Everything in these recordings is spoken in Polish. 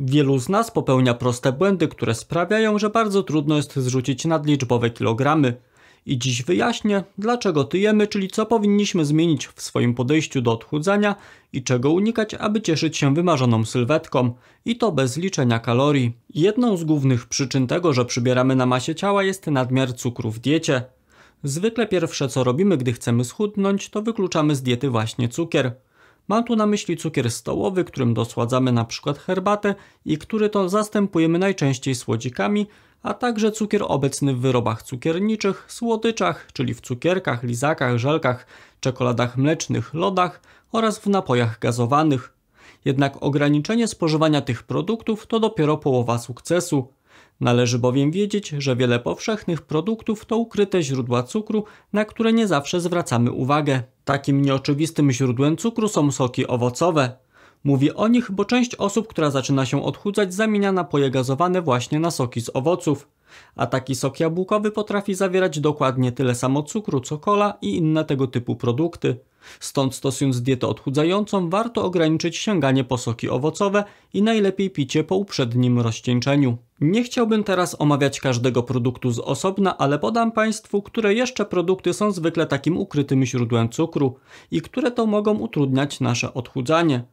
Wielu z nas popełnia proste błędy, które sprawiają, że bardzo trudno jest zrzucić nadliczbowe kilogramy. I dziś wyjaśnię, dlaczego tyjemy, czyli co powinniśmy zmienić w swoim podejściu do odchudzania i czego unikać, aby cieszyć się wymarzoną sylwetką, i to bez liczenia kalorii. Jedną z głównych przyczyn tego, że przybieramy na masie ciała jest nadmiar cukru w diecie. Zwykle pierwsze co robimy, gdy chcemy schudnąć, to wykluczamy z diety właśnie cukier. Mam tu na myśli cukier stołowy, którym dosładzamy na przykład herbatę i który to zastępujemy najczęściej słodzikami, a także cukier obecny w wyrobach cukierniczych, słodyczach, czyli w cukierkach, lizakach, żelkach, czekoladach mlecznych, lodach oraz w napojach gazowanych. Jednak ograniczenie spożywania tych produktów to dopiero połowa sukcesu. Należy bowiem wiedzieć, że wiele powszechnych produktów to ukryte źródła cukru, na które nie zawsze zwracamy uwagę. Takim nieoczywistym źródłem cukru są soki owocowe. Mówi o nich, bo część osób, która zaczyna się odchudzać, zamienia napoje gazowane właśnie na soki z owoców. A taki sok jabłkowy potrafi zawierać dokładnie tyle samo cukru co kola i inne tego typu produkty. Stąd stosując dietę odchudzającą warto ograniczyć sięganie po soki owocowe i najlepiej picie po uprzednim rozcieńczeniu. Nie chciałbym teraz omawiać każdego produktu z osobna, ale podam Państwu, które jeszcze produkty są zwykle takim ukrytym źródłem cukru i które to mogą utrudniać nasze odchudzanie.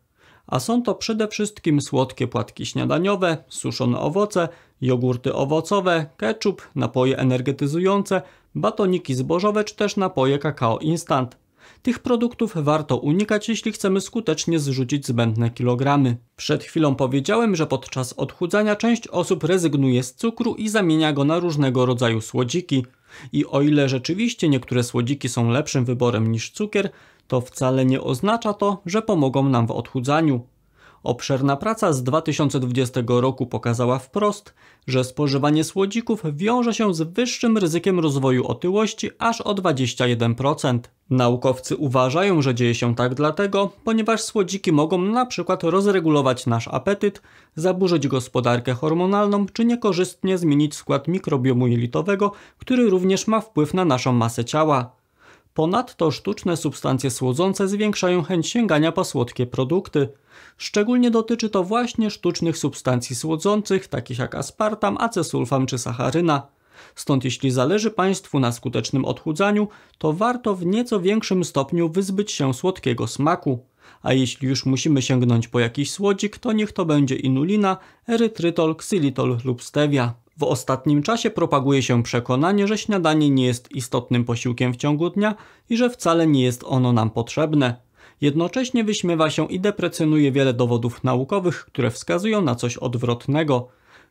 A są to przede wszystkim słodkie płatki śniadaniowe, suszone owoce, jogurty owocowe, ketchup, napoje energetyzujące, batoniki zbożowe czy też napoje kakao instant. Tych produktów warto unikać, jeśli chcemy skutecznie zrzucić zbędne kilogramy. Przed chwilą powiedziałem, że podczas odchudzania część osób rezygnuje z cukru i zamienia go na różnego rodzaju słodziki. I o ile rzeczywiście niektóre słodziki są lepszym wyborem niż cukier, to wcale nie oznacza to, że pomogą nam w odchudzaniu. Obszerna praca z 2020 roku pokazała wprost, że spożywanie słodzików wiąże się z wyższym ryzykiem rozwoju otyłości aż o 21%. Naukowcy uważają, że dzieje się tak dlatego, ponieważ słodziki mogą na przykład rozregulować nasz apetyt, zaburzyć gospodarkę hormonalną czy niekorzystnie zmienić skład mikrobiomu jelitowego, który również ma wpływ na naszą masę ciała. Ponadto sztuczne substancje słodzące zwiększają chęć sięgania po słodkie produkty. Szczególnie dotyczy to właśnie sztucznych substancji słodzących, takich jak aspartam, acesulfam czy sacharyna. Stąd jeśli zależy Państwu na skutecznym odchudzaniu, to warto w nieco większym stopniu wyzbyć się słodkiego smaku. A jeśli już musimy sięgnąć po jakiś słodzik, to niech to będzie inulina, erytrytol, ksylitol lub stevia. W ostatnim czasie propaguje się przekonanie, że śniadanie nie jest istotnym posiłkiem w ciągu dnia i że wcale nie jest ono nam potrzebne. Jednocześnie wyśmiewa się i deprecjonuje wiele dowodów naukowych, które wskazują na coś odwrotnego.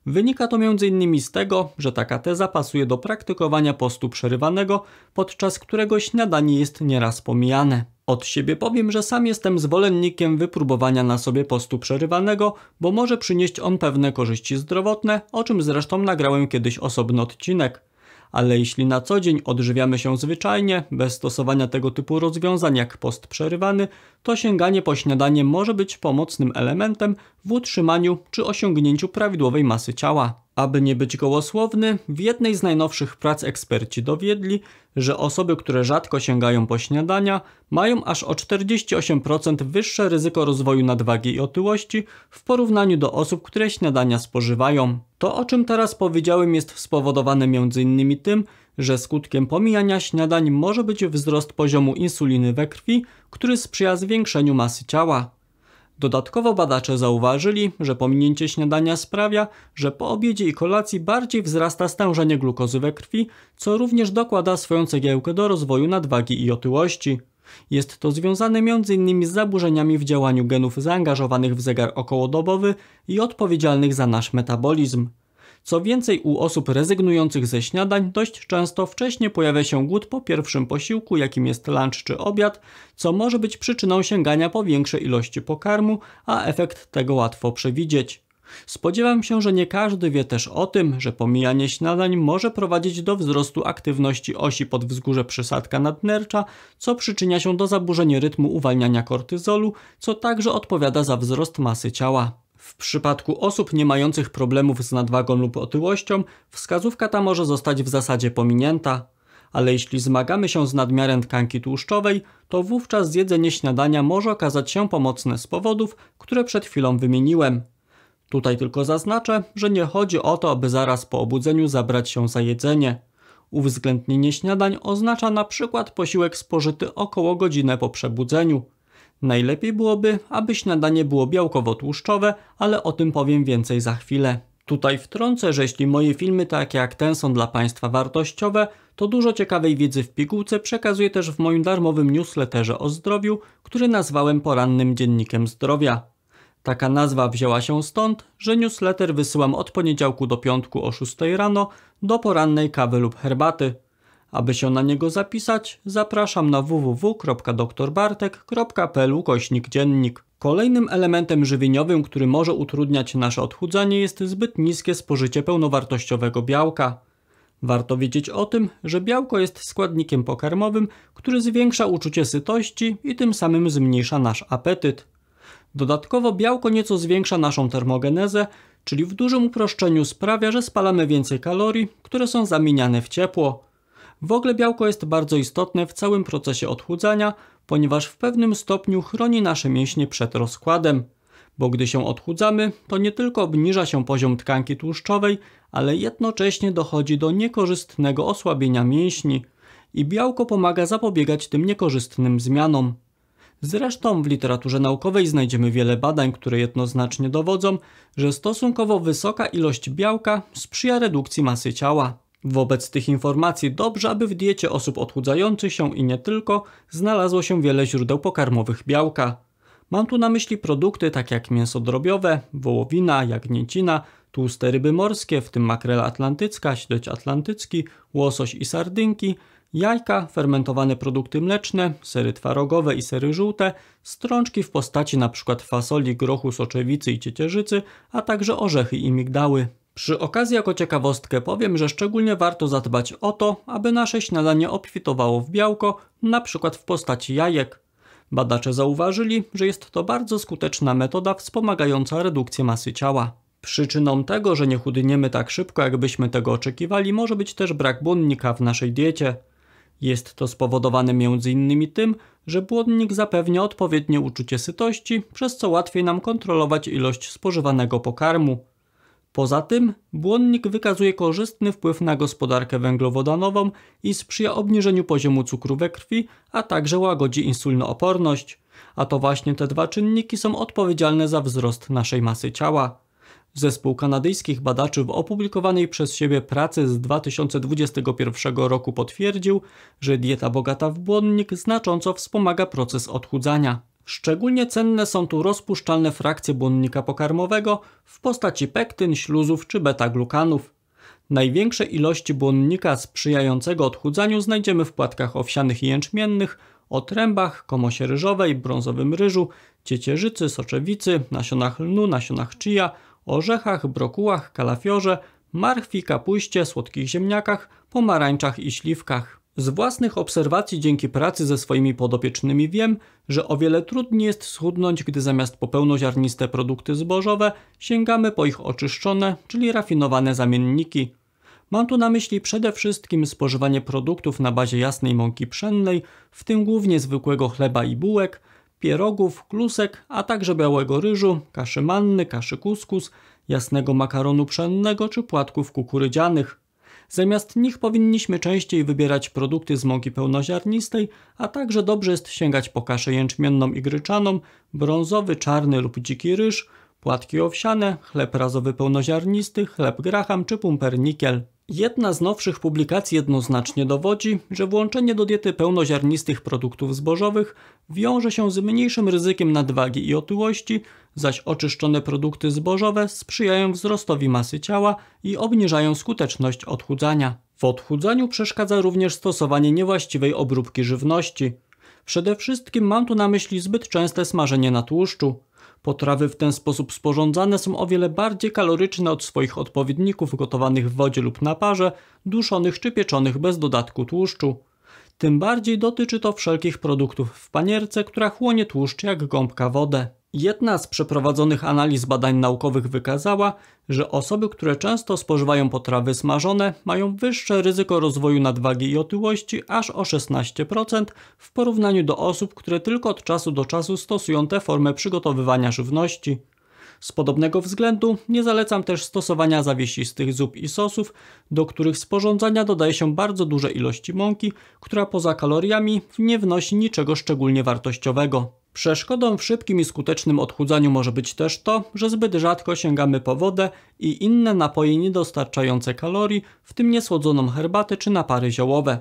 Wynika to m.in. z tego, że taka teza pasuje do praktykowania postu przerywanego, podczas którego śniadanie jest nieraz pomijane. Od siebie powiem, że sam jestem zwolennikiem wypróbowania na sobie postu przerywanego, bo może przynieść on pewne korzyści zdrowotne, o czym zresztą nagrałem kiedyś osobny odcinek ale jeśli na co dzień odżywiamy się zwyczajnie, bez stosowania tego typu rozwiązań jak post przerywany, to sięganie po śniadanie może być pomocnym elementem w utrzymaniu czy osiągnięciu prawidłowej masy ciała. Aby nie być gołosłowny, w jednej z najnowszych prac eksperci dowiedli, że osoby, które rzadko sięgają po śniadania, mają aż o 48% wyższe ryzyko rozwoju nadwagi i otyłości w porównaniu do osób, które śniadania spożywają. To, o czym teraz powiedziałem, jest spowodowane m.in. tym, że skutkiem pomijania śniadań może być wzrost poziomu insuliny we krwi, który sprzyja zwiększeniu masy ciała. Dodatkowo badacze zauważyli, że pominięcie śniadania sprawia, że po obiedzie i kolacji bardziej wzrasta stężenie glukozy we krwi, co również dokłada swoją cegiełkę do rozwoju nadwagi i otyłości. Jest to związane m.in. z zaburzeniami w działaniu genów zaangażowanych w zegar okołodobowy i odpowiedzialnych za nasz metabolizm. Co więcej, u osób rezygnujących ze śniadań dość często wcześniej pojawia się głód po pierwszym posiłku, jakim jest lunch czy obiad, co może być przyczyną sięgania po większe ilości pokarmu, a efekt tego łatwo przewidzieć. Spodziewam się, że nie każdy wie też o tym, że pomijanie śniadań może prowadzić do wzrostu aktywności osi pod podwzgórze przysadka nadnercza, co przyczynia się do zaburzenia rytmu uwalniania kortyzolu, co także odpowiada za wzrost masy ciała. W przypadku osób nie mających problemów z nadwagą lub otyłością, wskazówka ta może zostać w zasadzie pominięta, ale jeśli zmagamy się z nadmiarem tkanki tłuszczowej, to wówczas zjedzenie śniadania może okazać się pomocne z powodów, które przed chwilą wymieniłem. Tutaj tylko zaznaczę, że nie chodzi o to, aby zaraz po obudzeniu zabrać się za jedzenie. Uwzględnienie śniadań oznacza na przykład posiłek spożyty około godzinę po przebudzeniu. Najlepiej byłoby, aby śniadanie było białkowo-tłuszczowe, ale o tym powiem więcej za chwilę. Tutaj wtrącę, że jeśli moje filmy takie jak ten są dla Państwa wartościowe, to dużo ciekawej wiedzy w pigułce przekazuję też w moim darmowym newsletterze o zdrowiu, który nazwałem porannym dziennikiem zdrowia. Taka nazwa wzięła się stąd, że newsletter wysyłam od poniedziałku do piątku o 6 rano do porannej kawy lub herbaty. Aby się na niego zapisać, zapraszam na www.doktorbartek.pl kośnik dziennik. Kolejnym elementem żywieniowym, który może utrudniać nasze odchudzanie jest zbyt niskie spożycie pełnowartościowego białka. Warto wiedzieć o tym, że białko jest składnikiem pokarmowym, który zwiększa uczucie sytości i tym samym zmniejsza nasz apetyt. Dodatkowo białko nieco zwiększa naszą termogenezę, czyli w dużym uproszczeniu sprawia, że spalamy więcej kalorii, które są zamieniane w ciepło. W ogóle białko jest bardzo istotne w całym procesie odchudzania, ponieważ w pewnym stopniu chroni nasze mięśnie przed rozkładem. Bo gdy się odchudzamy, to nie tylko obniża się poziom tkanki tłuszczowej, ale jednocześnie dochodzi do niekorzystnego osłabienia mięśni. I białko pomaga zapobiegać tym niekorzystnym zmianom. Zresztą w literaturze naukowej znajdziemy wiele badań, które jednoznacznie dowodzą, że stosunkowo wysoka ilość białka sprzyja redukcji masy ciała. Wobec tych informacji dobrze, aby w diecie osób odchudzających się i nie tylko znalazło się wiele źródeł pokarmowych białka. Mam tu na myśli produkty takie jak mięso drobiowe, wołowina, jagnięcina, tłuste ryby morskie, w tym makrela atlantycka, śledź atlantycki, łosoś i sardynki, jajka, fermentowane produkty mleczne, sery twarogowe i sery żółte, strączki w postaci np. fasoli, grochu, soczewicy i ciecierzycy, a także orzechy i migdały. Przy okazji jako ciekawostkę powiem, że szczególnie warto zadbać o to, aby nasze śniadanie obfitowało w białko, na przykład w postaci jajek. Badacze zauważyli, że jest to bardzo skuteczna metoda wspomagająca redukcję masy ciała. Przyczyną tego, że nie chudniemy tak szybko, jakbyśmy tego oczekiwali, może być też brak błonnika w naszej diecie. Jest to spowodowane m.in. tym, że błonnik zapewnia odpowiednie uczucie sytości, przez co łatwiej nam kontrolować ilość spożywanego pokarmu. Poza tym błonnik wykazuje korzystny wpływ na gospodarkę węglowodanową i sprzyja obniżeniu poziomu cukru we krwi, a także łagodzi insulinooporność. A to właśnie te dwa czynniki są odpowiedzialne za wzrost naszej masy ciała. Zespół kanadyjskich badaczy w opublikowanej przez siebie pracy z 2021 roku potwierdził, że dieta bogata w błonnik znacząco wspomaga proces odchudzania. Szczególnie cenne są tu rozpuszczalne frakcje błonnika pokarmowego w postaci pektyn, śluzów czy beta-glukanów. Największe ilości błonnika sprzyjającego odchudzaniu znajdziemy w płatkach owsianych i jęczmiennych, otrębach, komosie ryżowej, brązowym ryżu, ciecierzycy, soczewicy, nasionach lnu, nasionach chia, orzechach, brokułach, kalafiorze, marchwi, kapuście, słodkich ziemniakach, pomarańczach i śliwkach. Z własnych obserwacji dzięki pracy ze swoimi podopiecznymi wiem, że o wiele trudniej jest schudnąć, gdy zamiast po pełnoziarniste produkty zbożowe sięgamy po ich oczyszczone, czyli rafinowane zamienniki. Mam tu na myśli przede wszystkim spożywanie produktów na bazie jasnej mąki pszennej, w tym głównie zwykłego chleba i bułek, pierogów, klusek, a także białego ryżu, kaszy manny, kaszy kuskus, jasnego makaronu pszennego czy płatków kukurydzianych. Zamiast nich powinniśmy częściej wybierać produkty z mąki pełnoziarnistej, a także dobrze jest sięgać po kaszę jęczmienną i gryczaną, brązowy, czarny lub dziki ryż, płatki owsiane, chleb razowy pełnoziarnisty, chleb graham czy pumpernikiel. Jedna z nowszych publikacji jednoznacznie dowodzi, że włączenie do diety pełnoziarnistych produktów zbożowych wiąże się z mniejszym ryzykiem nadwagi i otyłości, zaś oczyszczone produkty zbożowe sprzyjają wzrostowi masy ciała i obniżają skuteczność odchudzania. W odchudzaniu przeszkadza również stosowanie niewłaściwej obróbki żywności. Przede wszystkim mam tu na myśli zbyt częste smażenie na tłuszczu. Potrawy w ten sposób sporządzane są o wiele bardziej kaloryczne od swoich odpowiedników gotowanych w wodzie lub na parze, duszonych czy pieczonych bez dodatku tłuszczu. Tym bardziej dotyczy to wszelkich produktów w panierce, która chłonie tłuszcz jak gąbka wodę. Jedna z przeprowadzonych analiz badań naukowych wykazała, że osoby, które często spożywają potrawy smażone, mają wyższe ryzyko rozwoju nadwagi i otyłości aż o 16% w porównaniu do osób, które tylko od czasu do czasu stosują tę formę przygotowywania żywności. Z podobnego względu nie zalecam też stosowania zawiesistych zup i sosów, do których sporządzania dodaje się bardzo duże ilości mąki, która poza kaloriami nie wnosi niczego szczególnie wartościowego. Przeszkodą w szybkim i skutecznym odchudzaniu może być też to, że zbyt rzadko sięgamy po wodę i inne napoje niedostarczające kalorii, w tym niesłodzoną herbatę czy napary ziołowe.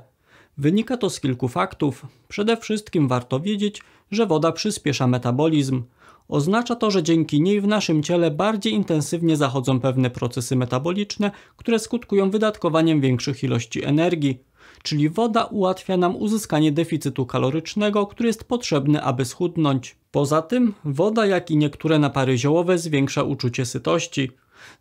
Wynika to z kilku faktów. Przede wszystkim warto wiedzieć, że woda przyspiesza metabolizm. Oznacza to, że dzięki niej w naszym ciele bardziej intensywnie zachodzą pewne procesy metaboliczne, które skutkują wydatkowaniem większych ilości energii. Czyli woda ułatwia nam uzyskanie deficytu kalorycznego, który jest potrzebny, aby schudnąć. Poza tym, woda, jak i niektóre napary ziołowe, zwiększa uczucie sytości.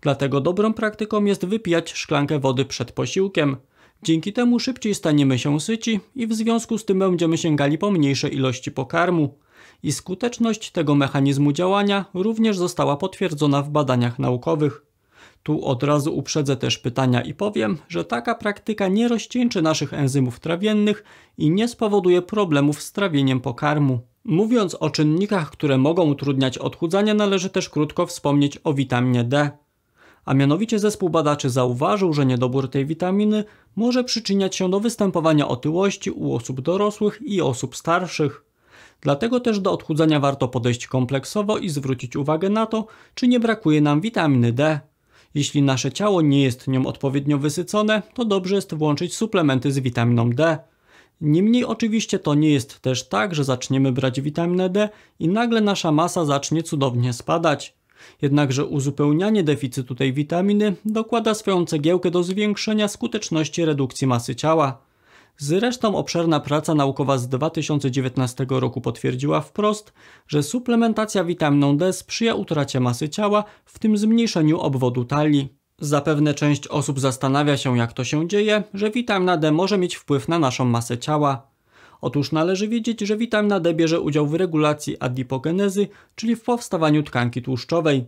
Dlatego dobrą praktyką jest wypijać szklankę wody przed posiłkiem. Dzięki temu szybciej staniemy się syci i w związku z tym będziemy sięgali po mniejsze ilości pokarmu i skuteczność tego mechanizmu działania również została potwierdzona w badaniach naukowych. Tu od razu uprzedzę też pytania i powiem, że taka praktyka nie rozcieńczy naszych enzymów trawiennych i nie spowoduje problemów z trawieniem pokarmu. Mówiąc o czynnikach, które mogą utrudniać odchudzanie, należy też krótko wspomnieć o witaminie D. A mianowicie zespół badaczy zauważył, że niedobór tej witaminy może przyczyniać się do występowania otyłości u osób dorosłych i osób starszych. Dlatego też do odchudzania warto podejść kompleksowo i zwrócić uwagę na to, czy nie brakuje nam witaminy D. Jeśli nasze ciało nie jest nią odpowiednio wysycone, to dobrze jest włączyć suplementy z witaminą D. Niemniej oczywiście to nie jest też tak, że zaczniemy brać witaminę D i nagle nasza masa zacznie cudownie spadać. Jednakże uzupełnianie deficytu tej witaminy dokłada swoją cegiełkę do zwiększenia skuteczności redukcji masy ciała. Zresztą obszerna praca naukowa z 2019 roku potwierdziła wprost, że suplementacja witaminą D sprzyja utracie masy ciała, w tym zmniejszeniu obwodu talii. Zapewne część osób zastanawia się, jak to się dzieje, że witamina D może mieć wpływ na naszą masę ciała. Otóż należy wiedzieć, że witamina D bierze udział w regulacji adipogenezy, czyli w powstawaniu tkanki tłuszczowej.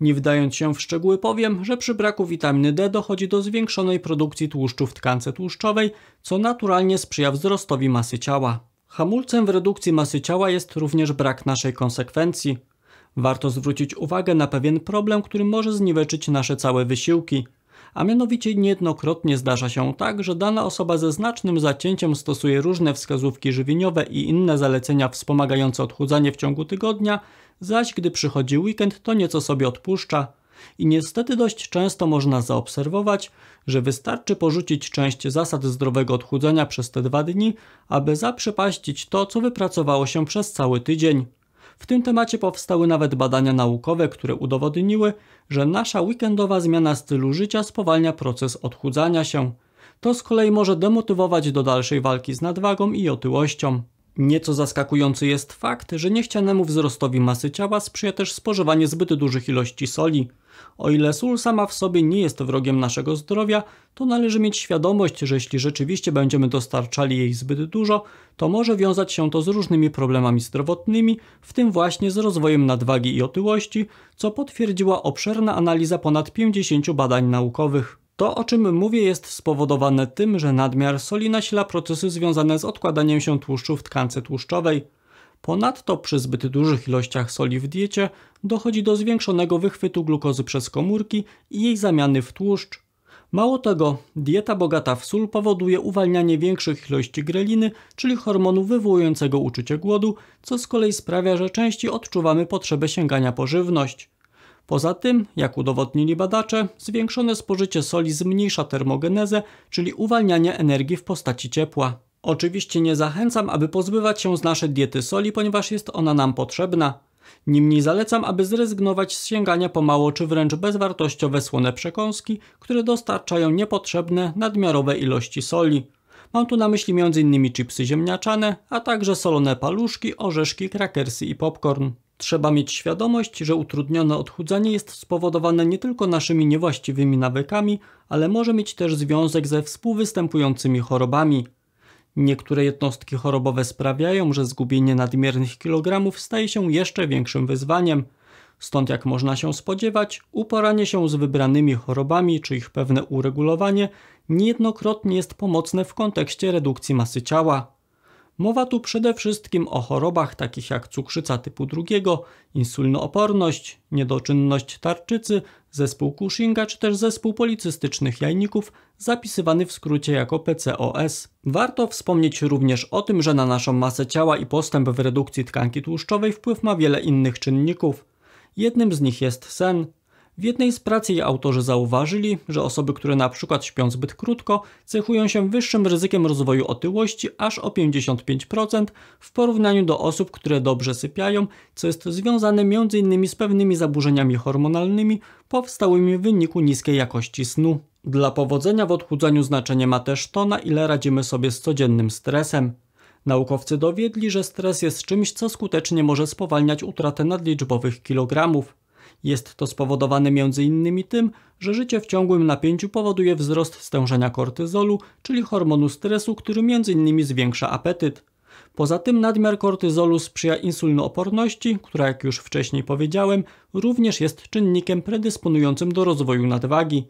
Nie wdając się w szczegóły powiem, że przy braku witaminy D dochodzi do zwiększonej produkcji tłuszczu w tkance tłuszczowej, co naturalnie sprzyja wzrostowi masy ciała. Hamulcem w redukcji masy ciała jest również brak naszej konsekwencji. Warto zwrócić uwagę na pewien problem, który może zniweczyć nasze całe wysiłki. A mianowicie niejednokrotnie zdarza się tak, że dana osoba ze znacznym zacięciem stosuje różne wskazówki żywieniowe i inne zalecenia wspomagające odchudzanie w ciągu tygodnia, zaś gdy przychodzi weekend, to nieco sobie odpuszcza. I niestety dość często można zaobserwować, że wystarczy porzucić część zasad zdrowego odchudzania przez te dwa dni, aby zaprzepaścić to, co wypracowało się przez cały tydzień. W tym temacie powstały nawet badania naukowe, które udowodniły, że nasza weekendowa zmiana stylu życia spowalnia proces odchudzania się. To z kolei może demotywować do dalszej walki z nadwagą i otyłością. Nieco zaskakujący jest fakt, że niechcianemu wzrostowi masy ciała sprzyja też spożywanie zbyt dużych ilości soli. O ile sól sama w sobie nie jest wrogiem naszego zdrowia, to należy mieć świadomość, że jeśli rzeczywiście będziemy dostarczali jej zbyt dużo, to może wiązać się to z różnymi problemami zdrowotnymi, w tym właśnie z rozwojem nadwagi i otyłości, co potwierdziła obszerna analiza ponad 50 badań naukowych. To, o czym mówię, jest spowodowane tym, że nadmiar soli nasila procesy związane z odkładaniem się tłuszczu w tkance tłuszczowej. Ponadto przy zbyt dużych ilościach soli w diecie dochodzi do zwiększonego wychwytu glukozy przez komórki i jej zamiany w tłuszcz. Mało tego, dieta bogata w sól powoduje uwalnianie większych ilości greliny, czyli hormonu wywołującego uczucie głodu, co z kolei sprawia, że częściej odczuwamy potrzebę sięgania po żywność. Poza tym, jak udowodnili badacze, zwiększone spożycie soli zmniejsza termogenezę, czyli uwalnianie energii w postaci ciepła. Oczywiście nie zachęcam, aby pozbywać się z naszej diety soli, ponieważ jest ona nam potrzebna. Niemniej zalecam, aby zrezygnować z sięgania po mało czy wręcz bezwartościowe słone przekąski, które dostarczają niepotrzebne, nadmiarowe ilości soli. Mam tu na myśli m.in. chipsy ziemniaczane, a także solone paluszki, orzeszki, krakersy i popcorn. Trzeba mieć świadomość, że utrudnione odchudzanie jest spowodowane nie tylko naszymi niewłaściwymi nawykami, ale może mieć też związek ze współwystępującymi chorobami. Niektóre jednostki chorobowe sprawiają, że zgubienie nadmiernych kilogramów staje się jeszcze większym wyzwaniem. Stąd jak można się spodziewać, uporanie się z wybranymi chorobami czy ich pewne uregulowanie niejednokrotnie jest pomocne w kontekście redukcji masy ciała. Mowa tu przede wszystkim o chorobach takich jak cukrzyca typu drugiego, insulinooporność, niedoczynność tarczycy, zespół Cushinga czy też zespół policystycznych jajników, zapisywany w skrócie jako PCOS. Warto wspomnieć również o tym, że na naszą masę ciała i postęp w redukcji tkanki tłuszczowej wpływ ma wiele innych czynników. Jednym z nich jest sen, w jednej z prac jej autorzy zauważyli, że osoby, które na przykład śpią zbyt krótko, cechują się wyższym ryzykiem rozwoju otyłości aż o 55% w porównaniu do osób, które dobrze sypiają, co jest związane m.in. z pewnymi zaburzeniami hormonalnymi powstałymi w wyniku niskiej jakości snu. Dla powodzenia w odchudzaniu znaczenie ma też to, na ile radzimy sobie z codziennym stresem. Naukowcy dowiedli, że stres jest czymś, co skutecznie może spowalniać utratę nadliczbowych kilogramów. Jest to spowodowane m.in. tym, że życie w ciągłym napięciu powoduje wzrost stężenia kortyzolu, czyli hormonu stresu, który m.in. zwiększa apetyt. Poza tym nadmiar kortyzolu sprzyja insulinooporności, która jak już wcześniej powiedziałem, również jest czynnikiem predysponującym do rozwoju nadwagi.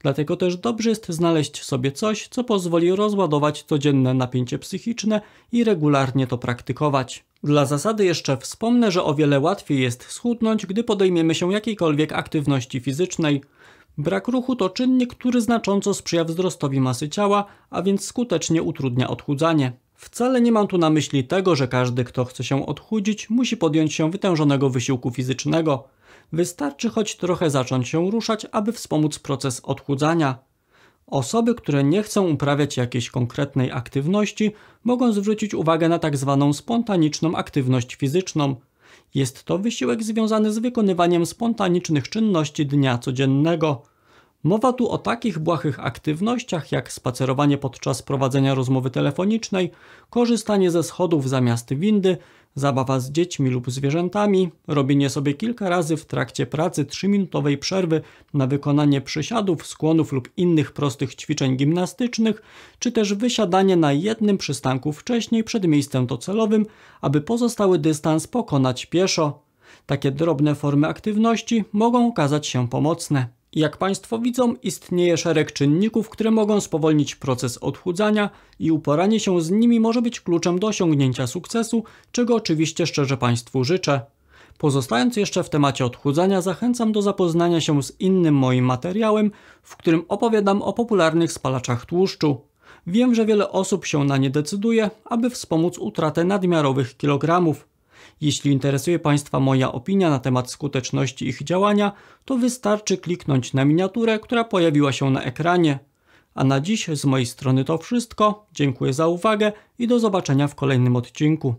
Dlatego też dobrze jest znaleźć sobie coś, co pozwoli rozładować codzienne napięcie psychiczne i regularnie to praktykować. Dla zasady jeszcze wspomnę, że o wiele łatwiej jest schudnąć, gdy podejmiemy się jakiejkolwiek aktywności fizycznej. Brak ruchu to czynnik, który znacząco sprzyja wzrostowi masy ciała, a więc skutecznie utrudnia odchudzanie. Wcale nie mam tu na myśli tego, że każdy, kto chce się odchudzić, musi podjąć się wytężonego wysiłku fizycznego. Wystarczy choć trochę zacząć się ruszać, aby wspomóc proces odchudzania. Osoby, które nie chcą uprawiać jakiejś konkretnej aktywności, mogą zwrócić uwagę na tzw. Tak spontaniczną aktywność fizyczną. Jest to wysiłek związany z wykonywaniem spontanicznych czynności dnia codziennego. Mowa tu o takich błahych aktywnościach jak spacerowanie podczas prowadzenia rozmowy telefonicznej, korzystanie ze schodów zamiast windy, Zabawa z dziećmi lub zwierzętami, robienie sobie kilka razy w trakcie pracy 3-minutowej przerwy na wykonanie przysiadów, skłonów lub innych prostych ćwiczeń gimnastycznych, czy też wysiadanie na jednym przystanku wcześniej przed miejscem docelowym, aby pozostały dystans pokonać pieszo. Takie drobne formy aktywności mogą okazać się pomocne. Jak Państwo widzą, istnieje szereg czynników, które mogą spowolnić proces odchudzania i uporanie się z nimi może być kluczem do osiągnięcia sukcesu, czego oczywiście szczerze Państwu życzę. Pozostając jeszcze w temacie odchudzania, zachęcam do zapoznania się z innym moim materiałem, w którym opowiadam o popularnych spalaczach tłuszczu. Wiem, że wiele osób się na nie decyduje, aby wspomóc utratę nadmiarowych kilogramów. Jeśli interesuje Państwa moja opinia na temat skuteczności ich działania, to wystarczy kliknąć na miniaturę, która pojawiła się na ekranie. A na dziś z mojej strony to wszystko. Dziękuję za uwagę i do zobaczenia w kolejnym odcinku.